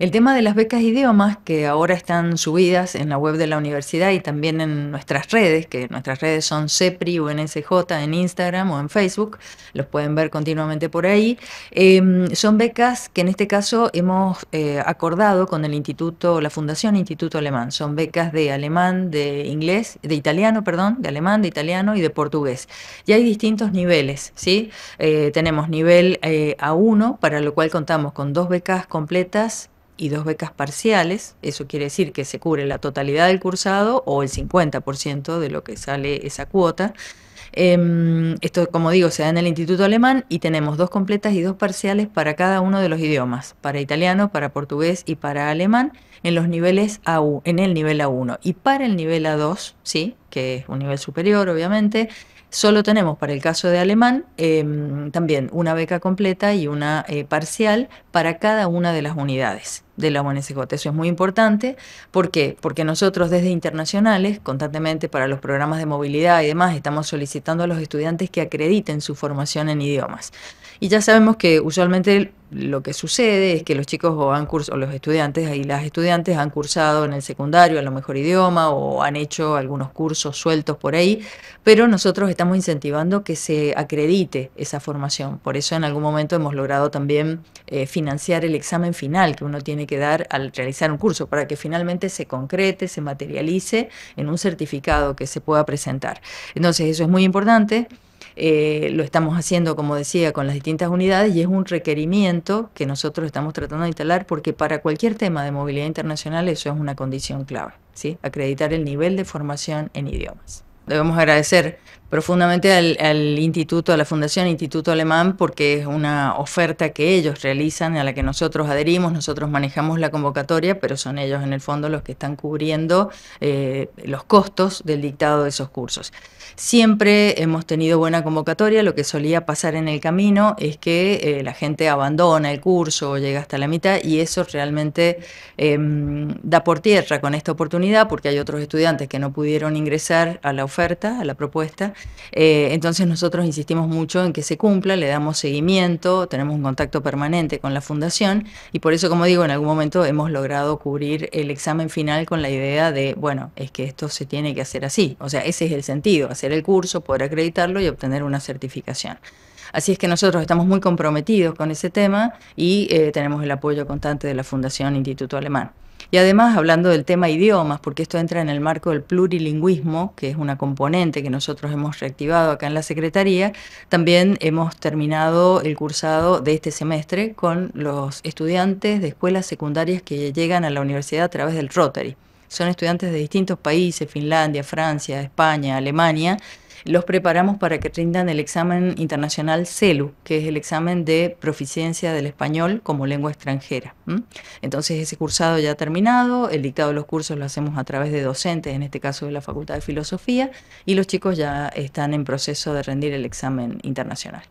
El tema de las becas idiomas, que ahora están subidas en la web de la universidad y también en nuestras redes, que nuestras redes son CEPRI, NSJ en Instagram o en Facebook, los pueden ver continuamente por ahí, em, son becas que en este caso hemos eh, acordado con el Instituto, la Fundación Instituto Alemán. Son becas de alemán, de inglés, de italiano, perdón, de alemán, de italiano y de portugués. Y hay distintos niveles, ¿sí? Eh, tenemos nivel eh, A1, para lo cual contamos con dos becas completas y dos becas parciales. Eso quiere decir que se cubre la totalidad del cursado o el 50% de lo que sale esa cuota. Em, esto, como digo, se da en el Instituto Alemán y tenemos dos completas y dos parciales para cada uno de los idiomas, para italiano, para portugués y para alemán, en los niveles en el nivel A1. Y para el nivel A2, sí, que es un nivel superior, obviamente, solo tenemos para el caso de alemán em, también una beca completa y una eh, parcial para cada una de las unidades de la UNSJ. Eso es muy importante. ¿Por qué? Porque nosotros desde internacionales, constantemente para los programas de movilidad y demás, estamos solicitando a los estudiantes que acrediten su formación en idiomas. Y ya sabemos que usualmente lo que sucede es que los chicos o, han los estudiantes y las estudiantes han cursado en el secundario a lo mejor idioma o han hecho algunos cursos sueltos por ahí, pero nosotros estamos incentivando que se acredite esa formación. Por eso en algún momento hemos logrado también eh, financiar el examen final que uno tiene que dar al realizar un curso para que finalmente se concrete, se materialice en un certificado que se pueda presentar. Entonces eso es muy importante. Eh, lo estamos haciendo, como decía, con las distintas unidades y es un requerimiento que nosotros estamos tratando de instalar porque para cualquier tema de movilidad internacional eso es una condición clave, ¿sí? acreditar el nivel de formación en idiomas debemos agradecer profundamente al, instituto, a la Fundación Instituto Alemán, porque es una oferta que ellos realizan, a la que nosotros adherimos, nosotros manejamos la convocatoria, pero son ellos en el fondo los que están cubriendo eh, los costos del dictado de esos cursos. Siempre hemos tenido buena convocatoria, lo que solía pasar en el camino es que eh, la gente abandona el curso o llega hasta la mitad y eso realmente em, da por tierra con esta oportunidad porque hay otros estudiantes que no pudieron ingresar a la oferta a la propuesta. Eh, entonces nosotros insistimos mucho en que se cumpla, le damos seguimiento, tenemos un contacto permanente con la fundación y por eso, como digo, en algún momento hemos logrado cubrir el examen final con la idea de, bueno, es que esto se tiene que hacer así. O sea, ese es el sentido, hacer el curso, poder acreditarlo y obtener una certificación. Así es que nosotros estamos muy comprometidos con ese tema y eh, tenemos el apoyo constante de la Fundación Instituto Alemán. Y además, hablando del tema idiomas, porque esto entra en el marco del plurilingüismo, que es una componente que nosotros hemos reactivado acá en la Secretaría, también hemos terminado el cursado de este semestre con los estudiantes de escuelas secundarias que llegan a la universidad a través del Rotary son estudiantes de distintos países, Finlandia, Francia, España, Alemania, los preparamos para que rindan el examen internacional CELU, que es el examen de proficiencia del español como lengua extranjera. Entonces ese cursado ya ha terminado, el dictado de los cursos lo hacemos a través de docentes, en este caso de la Facultad de Filosofía, y los chicos ya están en proceso de rendir el examen internacional.